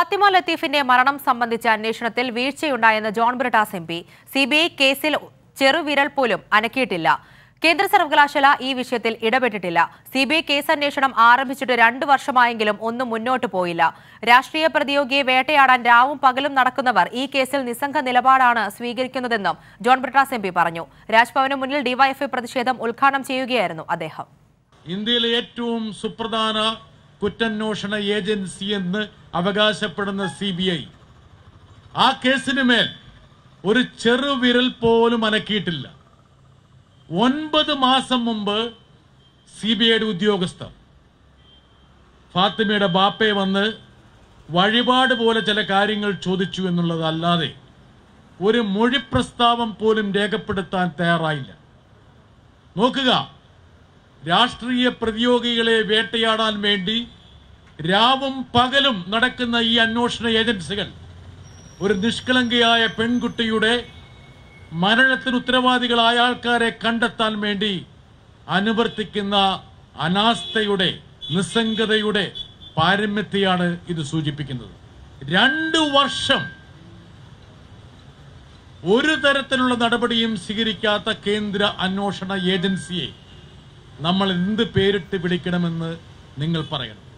ഫാത്തിമ ലത്തീഫിന്റെ മരണം സംബന്ധിച്ച അന്വേഷണത്തിൽ വീഴ്ചയുണ്ടായെന്ന് John Brittas M P CBI കേസിൽ ചെറുവിരൽ പോലും അനക്കിയിട്ടില്ല കേന്ദ്ര സർവകലാശാല ഈ വിഷയത്തിൽ ഇടപെട്ടിട്ടില്ല സിബിഐ കേസ് അന്വേഷണം ആരംഭിച്ചിട്ട് രണ്ടു വർഷമായെങ്കിലും ഒന്നും മുന്നോട്ട് പോയില്ല രാഷ്ട്രീയ പ്രതിയോഗിയെ വേട്ടയാടാൻ രാവും പകലും നടക്കുന്നവർ ഈ കേസിൽ നിസ്സംഗ നിലപാടാണ് സ്വീകരിക്കുന്നതെന്നും ജോൺ ബ്രിട്ടാസ് എം പറഞ്ഞു രാജ്ഭവന് മുന്നിൽ ഡിവൈഎഫ്ഐ പ്രതിഷേധം ഉദ്ഘാടനം ചെയ്യുകയായിരുന്നു അദ്ദേഹം ഇന്ത്യയിലെ ഏറ്റവും സുപ്രധാന കുറ്റന്വേഷണ ഏജൻസി എന്ന് അവകാശപ്പെടുന്ന സി ബി ഐ ആ കേസിന് മേൽ ഒരു ചെറുവിരൽ പോലും അനക്കിയിട്ടില്ല ഒൻപത് മാസം മുമ്പ് സി ബി ഐയുടെ ഉദ്യോഗസ്ഥർ ഫാത്തിമയുടെ ബാപ്പയെ വന്ന് വഴിപാട് പോലെ ചില കാര്യങ്ങൾ ചോദിച്ചു എന്നുള്ളതല്ലാതെ ഒരു മൊഴി പ്രസ്താവം പോലും രേഖപ്പെടുത്താൻ തയ്യാറായില്ല നോക്കുക രാഷ്ട്രീയ പ്രതിയോഗികളെ വേട്ടയാടാൻ വേണ്ടി രാവും പകലും നടക്കുന്ന ഈ അന്വേഷണ ഏജൻസികൾ ഒരു നിഷ്കളങ്കയായ പെൺകുട്ടിയുടെ മരണത്തിന് ഉത്തരവാദികളായ ആൾക്കാരെ കണ്ടെത്താൻ വേണ്ടി അനുവർത്തിക്കുന്ന അനാസ്ഥയുടെ നിസ്സംഗതയുടെ പാരമ്യത്തെയാണ് ഇത് സൂചിപ്പിക്കുന്നത് രണ്ട് വർഷം ഒരു തരത്തിലുള്ള നടപടിയും സ്വീകരിക്കാത്ത കേന്ദ്ര അന്വേഷണ ഏജൻസിയെ നമ്മൾ എന്ത് പേരിട്ട് വിളിക്കണമെന്ന് നിങ്ങൾ പറയണം